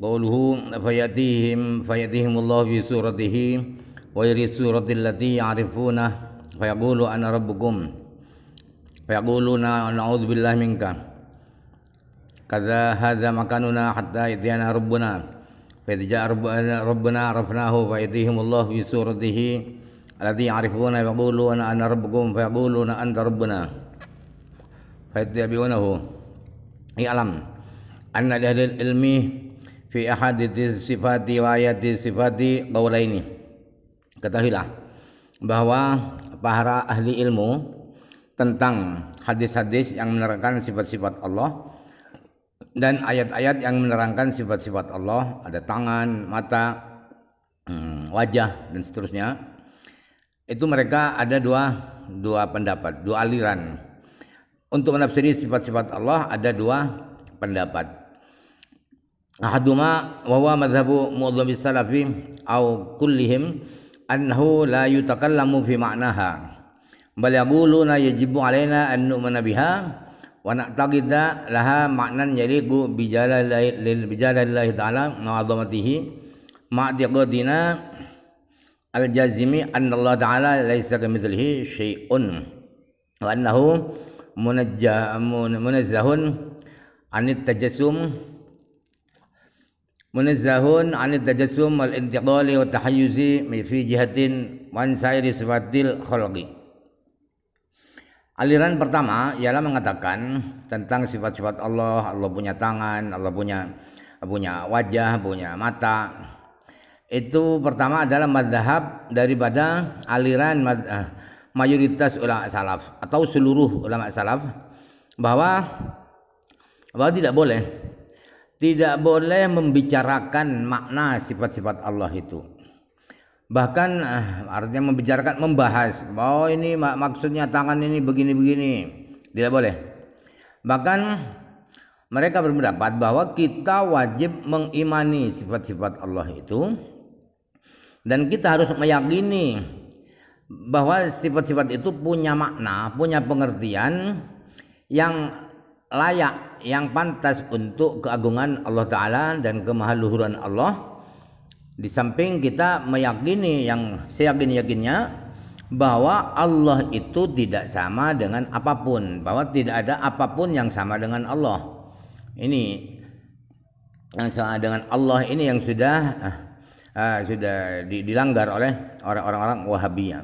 قوله فيأتيهم فيأتيهم الله في سورته ويري السورة التي يعرفونه فيقول أنا ربكم فيقولون نعوذ بالله منك كذا هذا مكاننا حتى يأتينا ربنا فإذا جاء ربنا عرفناه فيأتيهم الله في سورته الذي يعرفون يقولون أنا ربكم فيقولون أنت ربنا فيتبعونه يعلم أن لأهل العلم fi ahaditsi sifati wa ayati sifati qaulaini ketahuilah bahwa para ahli ilmu tentang hadis-hadis yang menerangkan sifat-sifat Allah dan ayat-ayat yang menerangkan sifat-sifat Allah ada tangan, mata, hmm, wajah dan seterusnya itu mereka ada dua dua pendapat, dua aliran untuk menafsiri sifat-sifat Allah ada dua pendapat ahaduma wa huwa madhhabu salafi au kullihim annahu la yutakallamu fi ma'naha bal yaquluna yajibu alaina an nu'mina biha wa na'taqida laha ma'nan yaliqu bi jalalillahi bi jalalillahi ta'ala wa 'azamatihi ma'tiqadina al jazimi anna Allah ta'ala laisa kamitslihi syai'un wa annahu munajjahun anit tajassum munazzahun anid tajassum wal intiqali wa tahayyuzi fi jihatin wan sairi sifatil khalqi Aliran pertama ialah mengatakan tentang sifat-sifat Allah, Allah punya tangan, Allah punya punya wajah, punya mata. Itu pertama adalah madhab daripada aliran eh, mayoritas ulama salaf atau seluruh ulama salaf bahwa bahwa tidak boleh tidak boleh membicarakan makna sifat-sifat Allah itu. Bahkan eh, artinya membicarakan membahas, oh ini maksudnya tangan ini begini-begini. Tidak boleh. Bahkan mereka berpendapat bahwa kita wajib mengimani sifat-sifat Allah itu dan kita harus meyakini bahwa sifat-sifat itu punya makna, punya pengertian yang layak yang pantas untuk keagungan Allah Ta'ala dan kemahaluhuran Allah di samping kita meyakini yang saya yakin yakinnya bahwa Allah itu tidak sama dengan apapun bahwa tidak ada apapun yang sama dengan Allah ini yang sama dengan Allah ini yang sudah uh, sudah dilanggar oleh orang-orang Wahabiyah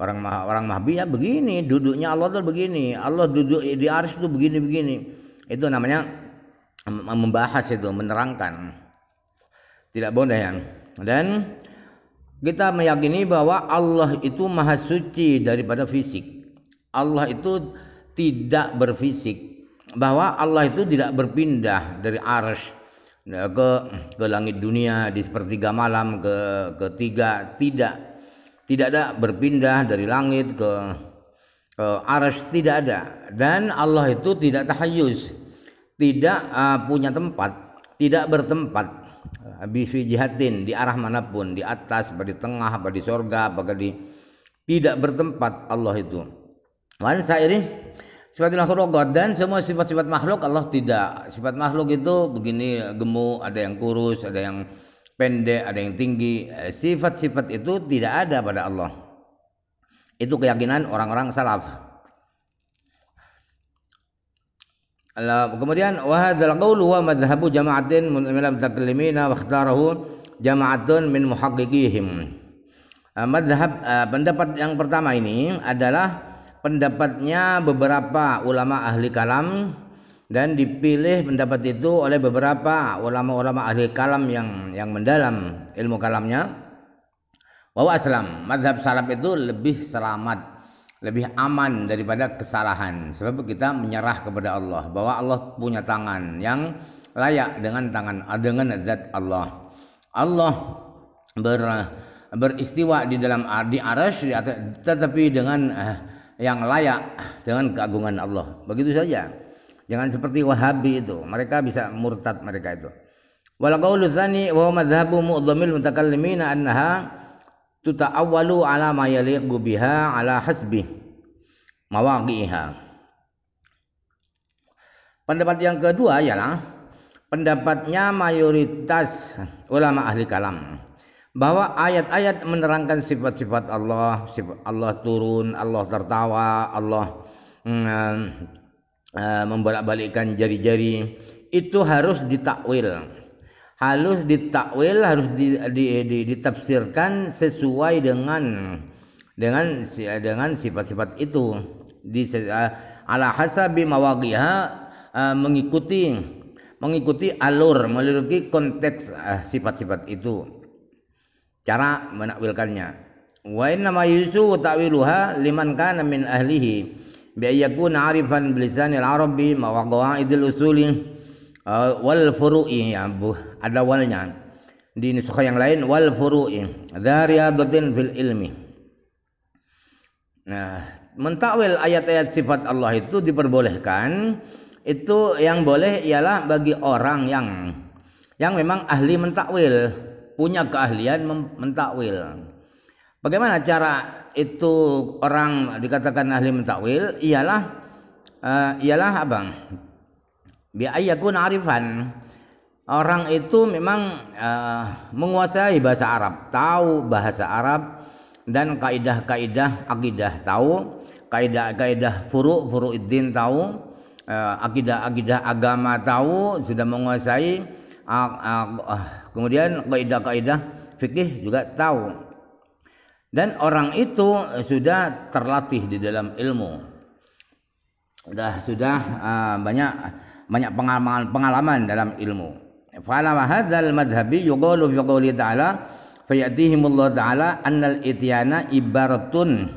orang orang Mahabiyah begini duduknya Allah tuh begini Allah duduk di ars tuh begini begini itu namanya membahas itu menerangkan tidak boleh ya dan kita meyakini bahwa Allah itu maha suci daripada fisik Allah itu tidak berfisik bahwa Allah itu tidak berpindah dari arsh e, ke ke langit dunia di sepertiga malam ke ketiga tidak tidak ada berpindah dari langit ke ke arsh tidak ada dan Allah itu tidak tahayyus tidak uh, punya tempat, tidak bertempat ah, bisi jihatin di arah manapun, di atas, apa di tengah, apa di sorga, apa di tidak bertempat Allah itu. Wan sairi sifat makhluk dan semua sifat-sifat makhluk Allah tidak. Sifat makhluk itu begini gemuk, ada yang kurus, ada yang pendek, ada yang tinggi. Eh, sifat-sifat itu tidak ada pada Allah. Itu keyakinan orang-orang salaf. Kemudian wahadal qawlu wa madhabu jama'atin min taklimina mutakallimina wa jama'atun min muhaqqiqihim. Ah, madhab ah, pendapat yang pertama ini adalah pendapatnya beberapa ulama ahli kalam dan dipilih pendapat itu oleh beberapa ulama-ulama ahli kalam yang yang mendalam ilmu kalamnya. Wa aslam, madhab salaf itu lebih selamat lebih aman daripada kesalahan sebab kita menyerah kepada Allah bahwa Allah punya tangan yang layak dengan tangan dengan zat Allah Allah ber, beristiwa di dalam di arash, tetapi dengan eh, yang layak dengan keagungan Allah begitu saja jangan seperti Wahabi itu mereka bisa murtad mereka itu wal qaulu wa madhhabu mu'dhamil mutakallimina annaha tuta'awwalu ala ma yaliqu biha ala hasbi mawaqi'iha. Pendapat yang kedua ialah pendapatnya mayoritas ulama ahli kalam bahwa ayat-ayat menerangkan sifat-sifat Allah, sifat Allah turun, Allah tertawa, Allah mm, mm, membolak-balikkan jari-jari itu harus ditakwil harus ditakwil harus di, di, di, ditafsirkan sesuai dengan dengan dengan sifat-sifat itu di ala hasabi mawaqiha uh, mengikuti mengikuti alur melalui konteks sifat-sifat itu cara menakwilkannya wa inna ma yusu ta'wiluha liman kana min ahlihi bi ayyakuna arifan bilisanil arabi mawaqa'idil usuli Eh, wal furu'i ya bu ada walnya di nusukh yang lain wal furu'i dzariyadatin fil ilmi nah mentakwil ayat-ayat sifat Allah itu diperbolehkan itu yang boleh ialah bagi orang yang yang memang ahli mentakwil punya keahlian mentakwil bagaimana cara itu orang dikatakan ahli mentakwil ialah uh, ialah abang bi ayyakun arifan orang itu memang uh, menguasai bahasa Arab tahu bahasa Arab dan kaidah-kaidah akidah tahu kaidah-kaidah furu furuiddin tahu uh, akidah-akidah agama tahu sudah menguasai uh, uh, kemudian kaidah-kaidah fikih juga tahu dan orang itu sudah terlatih di dalam ilmu sudah sudah uh, banyak banyak pengalaman pengalaman dalam ilmu. Fa'ala hadzal madhhabi yuqalu fi qouli ta'ala fayatihimullah ta'ala annal ityana ibaratun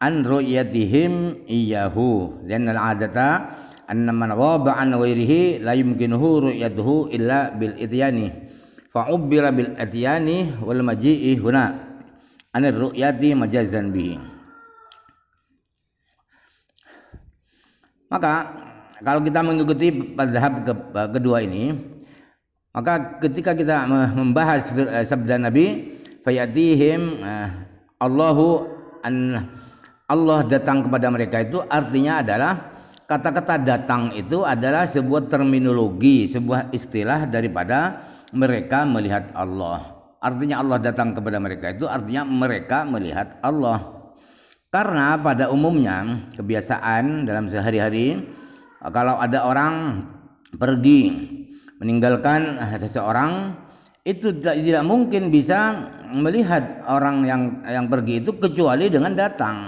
an ru'yatihim iyyahu li'anna al-'adata anna man ghaba an ghairihi la yumkinuhu ru'yatuhu illa bil ityani fa'ubbira bil ityani wal maji'i huna an ru'yati majazan bihi maka kalau kita mengikuti padahal ke, eh, kedua ini maka ketika kita membahas eh, sabda Nabi fayatihim eh, Allahu an Allah datang kepada mereka itu artinya adalah kata-kata datang itu adalah sebuah terminologi, sebuah istilah daripada mereka melihat Allah. Artinya Allah datang kepada mereka itu artinya mereka melihat Allah. Karena pada umumnya kebiasaan dalam sehari-hari kalau ada orang pergi meninggalkan seseorang itu tidak mungkin bisa melihat orang yang yang pergi itu kecuali dengan datang.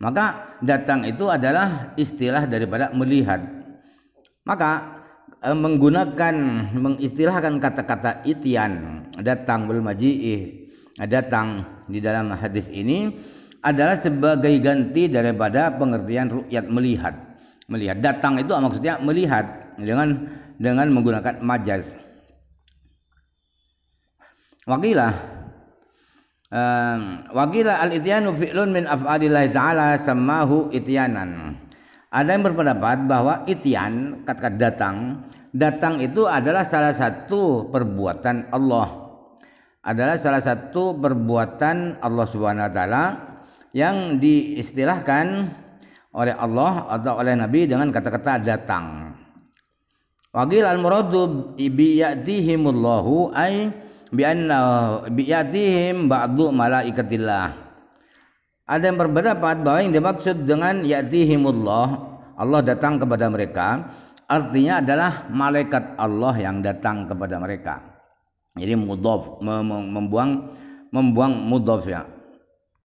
Maka datang itu adalah istilah daripada melihat. Maka eh, menggunakan mengistilahkan kata-kata itian datang belum majiih datang di dalam hadis ini adalah sebagai ganti daripada pengertian rukyat melihat melihat datang itu maksudnya melihat dengan dengan menggunakan majaz wakilah um, wakilah al ityanu fi'lun min af'alillah ta'ala samahu ityanan ada yang berpendapat bahwa ityan kata datang datang itu adalah salah satu perbuatan Allah adalah salah satu perbuatan Allah Subhanahu wa taala yang diistilahkan oleh Allah atau oleh Nabi dengan kata-kata datang. Waqil al muradu bi yatihimullahu ay bi anna bi yatihim ba'du malaikatillah. Ada yang berpendapat bahwa yang dimaksud dengan yatihimullah Allah datang kepada mereka artinya adalah malaikat Allah yang datang kepada mereka. Jadi mudhof membuang membuang mudhof ya